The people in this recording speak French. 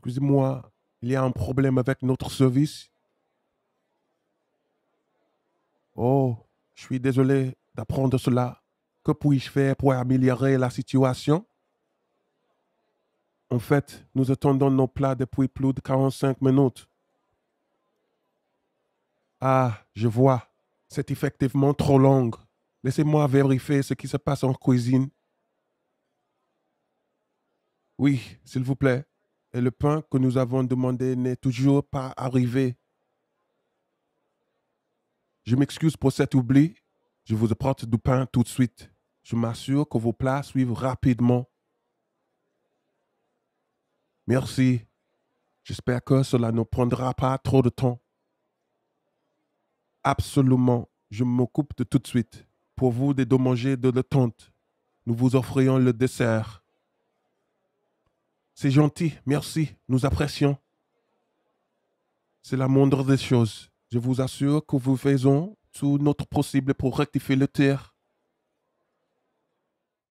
Excusez-moi, il y a un problème avec notre service. Oh, je suis désolé d'apprendre cela. Que puis-je faire pour améliorer la situation? En fait, nous attendons nos plats depuis plus de 45 minutes. Ah, je vois. C'est effectivement trop long. Laissez-moi vérifier ce qui se passe en cuisine. Oui, s'il vous plaît. Et le pain que nous avons demandé n'est toujours pas arrivé. Je m'excuse pour cet oubli. Je vous apporte du pain tout de suite. Je m'assure que vos plats suivent rapidement. Merci. J'espère que cela ne prendra pas trop de temps. Absolument, je m'occupe de tout de suite. Pour vous, de manger de l'attente, nous vous offrions le dessert. C'est gentil, merci, nous apprécions. C'est la moindre des choses. Je vous assure que nous faisons tout notre possible pour rectifier le tir.